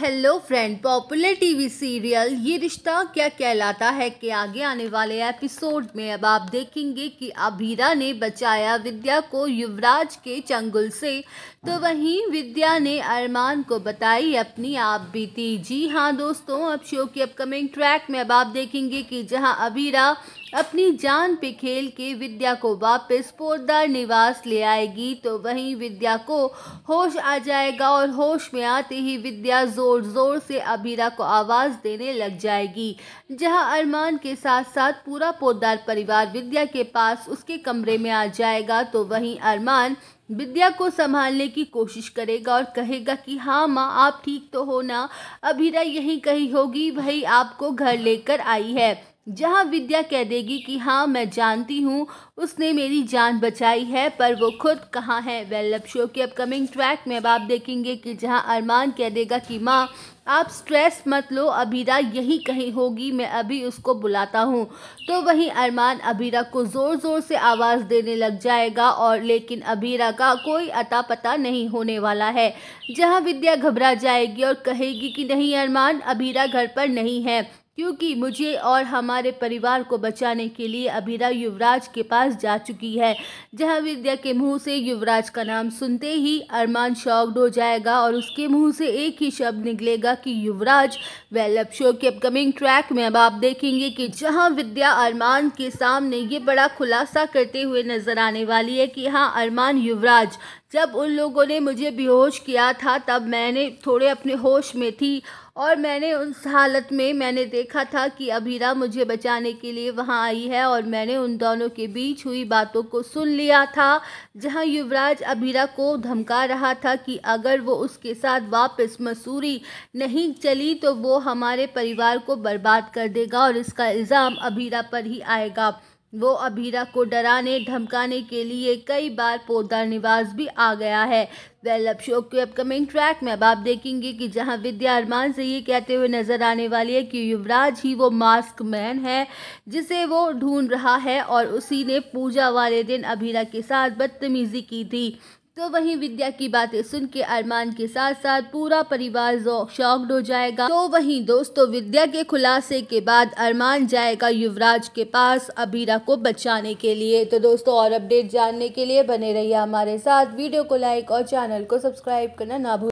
hello friend popular TV serial Yeh Rishta क्या कहलाता है कि आगे आने वाले एपिसोड में अब आप देखेंगे कि अभीरा ने बचाया विद्या को युवराज के चंगुल से तो वहीं विद्या ने अरमान को बताई अपनी आप बीती जी हाँ दोस्तों अब शो की अपकमिंग ट्रैक में अब आप देखेंगे कि जहां अभीरा अपनी जान पे खेल के विद्या को वापस पोदार निवास ले आएगी तो वहीं विद्या को होश आ जाएगा और होश में आते ही विद्या जोर जोर से अबीरा को आवाज़ देने लग जाएगी जहां अरमान के साथ साथ पूरा पोदार परिवार विद्या के पास उसके कमरे में आ जाएगा तो वहीं अरमान विद्या को संभालने की कोशिश करेगा और कहेगा कि हाँ माँ आप ठीक तो हो ना अभीरा यहीं कहीं होगी वही आपको घर लेकर आई है जहां विद्या कह देगी कि हाँ मैं जानती हूँ उसने मेरी जान बचाई है पर वो खुद कहाँ है वेल लव शो के अपकमिंग ट्रैक में अब आप देखेंगे कि जहां अरमान कह देगा कि माँ आप स्ट्रेस मत लो अबीरा यही कहीं होगी मैं अभी उसको बुलाता हूँ तो वहीं अरमान अबीरा को ज़ोर ज़ोर से आवाज़ देने लग जाएगा और लेकिन अबीरा का कोई अता पता नहीं होने वाला है जहाँ विद्या घबरा जाएगी और कहेगी कि नहीं अरमान अबीरा घर पर नहीं है क्योंकि मुझे और हमारे परिवार को बचाने के लिए अभिरा युवराज के पास जा चुकी है जहां विद्या के मुंह से युवराज का नाम सुनते ही अरमान शॉक्ड हो जाएगा और उसके मुंह से एक ही शब्द निकलेगा कि युवराज वेल अब शो के अपकमिंग ट्रैक में अब आप देखेंगे कि जहां विद्या अरमान के सामने ये बड़ा खुलासा करते हुए नजर आने वाली है कि हाँ अरमान युवराज जब उन लोगों ने मुझे बेहोश किया था तब मैंने थोड़े अपने होश में थी और मैंने उस हालत में मैंने देखा था कि अबीरा मुझे बचाने के लिए वहाँ आई है और मैंने उन दोनों के बीच हुई बातों को सुन लिया था जहाँ युवराज अबीरा को धमका रहा था कि अगर वो उसके साथ वापस मसूरी नहीं चली तो वो हमारे परिवार को बर्बाद कर देगा और इसका इल्ज़ाम अबीरा पर ही आएगा वो अभीरा को डराने धमकाने के लिए कई बार पोदार निवास भी आ गया है वेल अब शो के अपकमिंग ट्रैक में अब आप देखेंगे कि जहां विद्या अरमान से ये कहते हुए नज़र आने वाली है कि युवराज ही वो मास्क मैन है जिसे वो ढूंढ रहा है और उसी ने पूजा वाले दिन अभीरा के साथ बदतमीज़ी की थी तो वहीं विद्या की बातें सुन के अरमान के साथ साथ पूरा परिवार शॉक्ड हो जाएगा तो वहीं दोस्तों विद्या के खुलासे के बाद अरमान जाएगा युवराज के पास अबीरा को बचाने के लिए तो दोस्तों और अपडेट जानने के लिए बने रहिए हमारे साथ वीडियो को लाइक और चैनल को सब्सक्राइब करना ना भूल